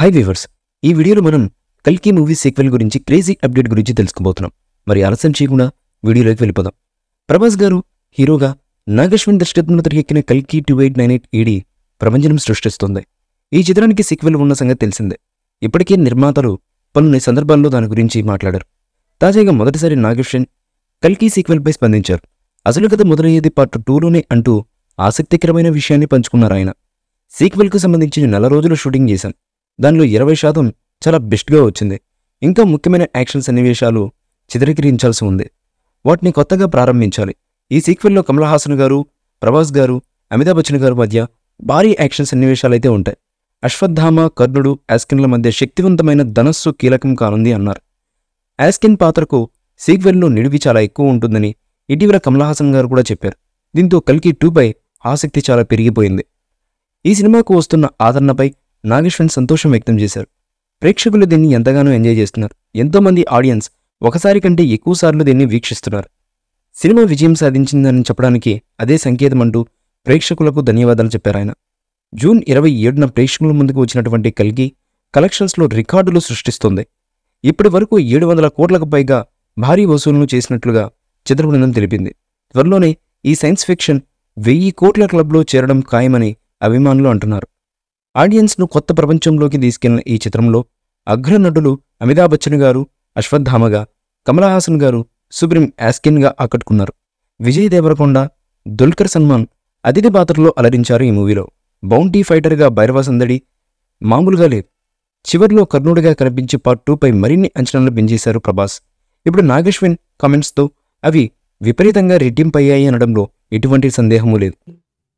high weavers ఈ వీడియోలో మనం కల్కి మూవీ సీక్వెల్ గురించి క్రేజీ అప్డేట్ గురించి తెలుసుకోబోతున్నాం మరి ఆలస్యం చేయకుండా వీడియోలోకి వెళ్ళిపోదాం ప్రభాస్ గారు హీరోగా నాగశ్విన్ దర్శకత్వంలో తిరిగెక్కిన కల్కి two eight nine eight ED ప్రపంచం సృష్టిస్తోంది ఈ చిత్రానికి సీక్వెల్ ఉన్న సంగతి తెలిసిందే ఇప్పటికే నిర్మాతలు పలుని సందర్భాల్లో దాని గురించి మాట్లాడారు తాజాగా మొదటిసారి కల్కీ సీక్వెల్ సీక్వెల్పై స్పందించారు అసలు కథ మొదలయ్యేది పార్ట్ టూలోనే అంటూ ఆసక్తికరమైన విషయాన్ని పంచుకున్నారు ఆయన సీక్వెల్కు సంబంధించిన నెల రోజులు షూటింగ్ చేశాం దానిలో ఇరవై శాతం చాలా బెస్ట్గా వచ్చింది ఇంకా ముఖ్యమైన యాక్షన్ సన్నివేశాలు చిత్రీకరించాల్సి ఉంది వాటిని కొత్తగా ప్రారంభించాలి ఈ సీక్వెల్లో కమల్ హాసన్ గారు ప్రభాస్ గారు అమితాబ్ బచ్చన్ గారు మధ్య భారీ యాక్షన్ సన్నివేశాలైతే ఉంటాయి అశ్వత్థామ కర్ణుడు యాస్కిన్ల మధ్య శక్తివంతమైన ధనస్సు కీలకం కానుంది అన్నారు యాస్కిన్ పాత్రకు సీక్వెల్లో నిడివి చాలా ఎక్కువ ఉంటుందని ఇటీవల కమల్ హాసన్ గారు కూడా చెప్పారు దీంతో కల్కి టూపై ఆసక్తి చాలా పెరిగిపోయింది ఈ సినిమాకు వస్తున్న ఆదరణపై నాగేశ్వరన్ సంతోషం వ్యక్తం చేశారు ప్రేక్షకులు దీన్ని ఎంతగానో ఎంజాయ్ చేస్తున్నారు ఎంతోమంది ఆడియన్స్ ఒకసారి కంటే ఎక్కువసార్లు దీన్ని వీక్షిస్తున్నారు సినిమా విజయం సాధించిందని చెప్పడానికి అదే సంకేతమంటూ ప్రేక్షకులకు ధన్యవాదాలు చెప్పారు ఆయన జూన్ ఇరవై ఏడున ప్రేక్షకుల ముందుకు వచ్చినటువంటి కల్గి కలెక్షన్స్లో రికార్డులు సృష్టిస్తోంది ఇప్పటి వరకు ఏడు వందల కోట్లకు పైగా భారీ వసూలు చేసినట్లుగా చిత్రబృందం తెలిపింది త్వరలోనే ఈ సైన్స్ ఫిక్షన్ వెయ్యి కోట్ల క్లబ్లో చేరడం ఖాయమని అభిమానులు అంటున్నారు ఆడియన్స్ను కొత్త ప్రపంచంలోకి తీసుకెళ్లిన ఈ చిత్రంలో అగ్రనటులు అమితాబ్ బచ్చన్ గారు అశ్వత్థామగా కమలహాసన్ గారు సుప్రీం యాస్కిన్గా ఆకట్టుకున్నారు విజయ్ దేవరకొండ దుల్కర్ సల్మాన్ అతిథి పాత్రలో అలరించారు ఈ మూవీలో బౌంటీ ఫైటర్గా భైరవ సందడి మామూలుగా లేదు చివరిలో కర్ణుడిగా కనిపించే పార్ట్ టూపై మరిన్ని అంచనాలు పెంచేశారు ప్రభాస్ ఇప్పుడు నాగేశ్వన్ కామెంట్స్తో అవి విపరీతంగా రెట్టింపయ్యాయి అనడంలో ఎటువంటి సందేహమూ లేదు